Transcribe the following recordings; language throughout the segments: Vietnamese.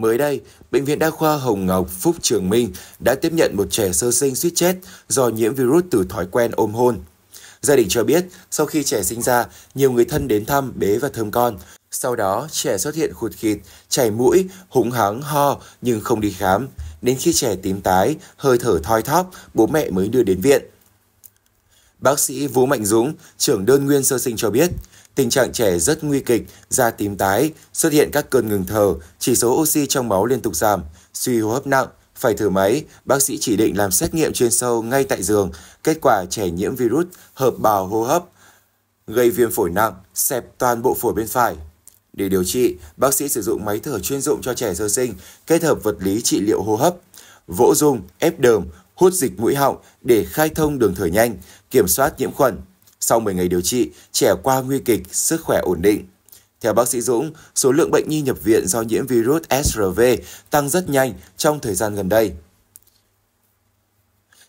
Mới đây, Bệnh viện Đa khoa Hồng Ngọc Phúc Trường Minh đã tiếp nhận một trẻ sơ sinh suýt chết do nhiễm virus từ thói quen ôm hôn. Gia đình cho biết, sau khi trẻ sinh ra, nhiều người thân đến thăm, bế và thơm con. Sau đó, trẻ xuất hiện khụt khịt, chảy mũi, húng hắng, ho nhưng không đi khám. Đến khi trẻ tím tái, hơi thở thoi thóp, bố mẹ mới đưa đến viện. Bác sĩ Vũ Mạnh Dũng, trưởng đơn nguyên sơ sinh cho biết, Tình trạng trẻ rất nguy kịch, da tím tái, xuất hiện các cơn ngừng thở, chỉ số oxy trong máu liên tục giảm, suy hô hấp nặng, phải thở máy, bác sĩ chỉ định làm xét nghiệm chuyên sâu ngay tại giường. Kết quả trẻ nhiễm virus hợp bào hô hấp, gây viêm phổi nặng, xẹp toàn bộ phổi bên phải. Để điều trị, bác sĩ sử dụng máy thở chuyên dụng cho trẻ sơ sinh, kết hợp vật lý trị liệu hô hấp, vỗ dung, ép đờm, hút dịch mũi họng để khai thông đường thở nhanh, kiểm soát nhiễm khuẩn. Sau 10 ngày điều trị, trẻ qua nguy kịch, sức khỏe ổn định. Theo bác sĩ Dũng, số lượng bệnh nhi nhập viện do nhiễm virus SRV tăng rất nhanh trong thời gian gần đây.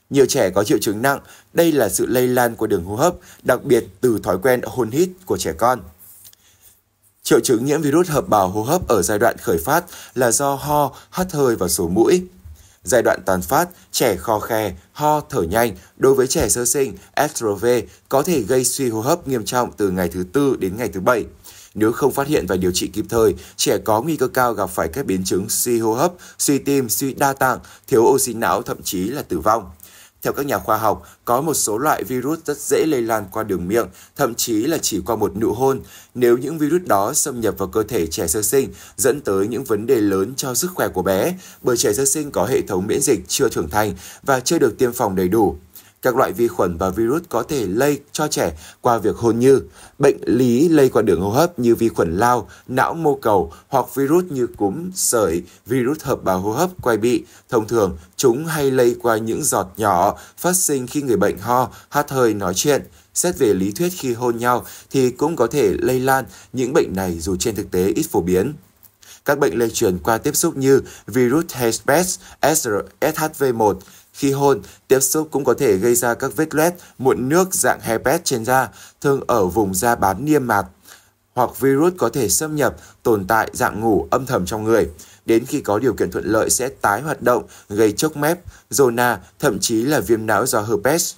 Nhiều trẻ có triệu chứng nặng, đây là sự lây lan của đường hô hấp, đặc biệt từ thói quen hôn hít của trẻ con. Triệu chứng nhiễm virus hợp bào hô hấp ở giai đoạn khởi phát là do ho, hắt hơi và sổ mũi. Giai đoạn toàn phát, trẻ khó khe, ho, thở nhanh đối với trẻ sơ sinh FRV có thể gây suy hô hấp nghiêm trọng từ ngày thứ tư đến ngày thứ bảy. Nếu không phát hiện và điều trị kịp thời, trẻ có nguy cơ cao gặp phải các biến chứng suy hô hấp, suy tim, suy đa tạng, thiếu oxy não thậm chí là tử vong. Theo các nhà khoa học, có một số loại virus rất dễ lây lan qua đường miệng, thậm chí là chỉ qua một nụ hôn. Nếu những virus đó xâm nhập vào cơ thể trẻ sơ sinh, dẫn tới những vấn đề lớn cho sức khỏe của bé, bởi trẻ sơ sinh có hệ thống miễn dịch chưa trưởng thành và chưa được tiêm phòng đầy đủ. Các loại vi khuẩn và virus có thể lây cho trẻ qua việc hôn như, bệnh lý lây qua đường hô hấp như vi khuẩn lao, não mô cầu hoặc virus như cúm, sởi, virus hợp bào hô hấp, quay bị. Thông thường, chúng hay lây qua những giọt nhỏ phát sinh khi người bệnh ho, hát hơi, nói chuyện. Xét về lý thuyết khi hôn nhau thì cũng có thể lây lan những bệnh này dù trên thực tế ít phổ biến các bệnh lây truyền qua tiếp xúc như virus herpes, SHV1, khi hôn, tiếp xúc cũng có thể gây ra các vết loét, mụn nước dạng herpes trên da, thường ở vùng da bán niêm mạc hoặc virus có thể xâm nhập, tồn tại dạng ngủ âm thầm trong người. Đến khi có điều kiện thuận lợi sẽ tái hoạt động, gây chốc mép, zona, thậm chí là viêm não do herpes.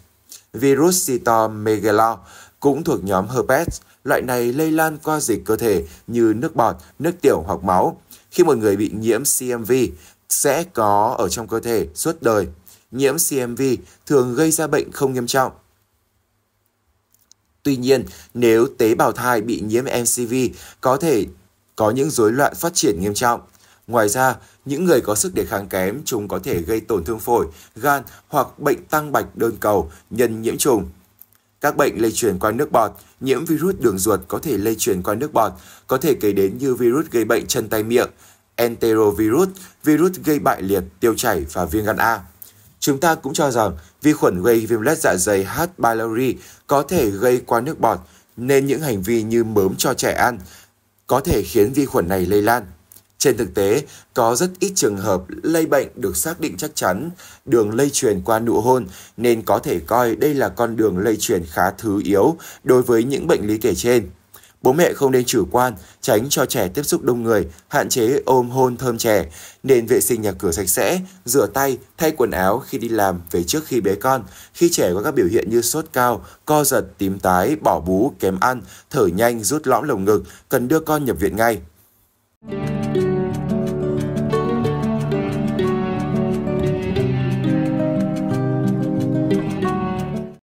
Virus cytomegalo cũng thuộc nhóm herpes. Loại này lây lan qua dịch cơ thể như nước bọt, nước tiểu hoặc máu. Khi một người bị nhiễm CMV, sẽ có ở trong cơ thể suốt đời nhiễm CMV thường gây ra bệnh không nghiêm trọng. Tuy nhiên, nếu tế bào thai bị nhiễm MCV có thể có những rối loạn phát triển nghiêm trọng. Ngoài ra, những người có sức đề kháng kém chúng có thể gây tổn thương phổi, gan hoặc bệnh tăng bạch đơn cầu nhân nhiễm trùng. Các bệnh lây truyền qua nước bọt, nhiễm virus đường ruột có thể lây truyền qua nước bọt, có thể kể đến như virus gây bệnh chân tay miệng, enterovirus, virus gây bại liệt, tiêu chảy và viêm gan A. Chúng ta cũng cho rằng vi khuẩn gây viêm lết dạ dày H. pylori có thể gây qua nước bọt, nên những hành vi như mớm cho trẻ ăn có thể khiến vi khuẩn này lây lan. Trên thực tế, có rất ít trường hợp lây bệnh được xác định chắc chắn đường lây truyền qua nụ hôn nên có thể coi đây là con đường lây truyền khá thứ yếu đối với những bệnh lý kể trên. Bố mẹ không nên chủ quan, tránh cho trẻ tiếp xúc đông người, hạn chế ôm hôn thơm trẻ, nên vệ sinh nhà cửa sạch sẽ, rửa tay, thay quần áo khi đi làm về trước khi bế con. Khi trẻ có các biểu hiện như sốt cao, co giật, tím tái, bỏ bú, kém ăn, thở nhanh, rút lõm lồng ngực, cần đưa con nhập viện ngay.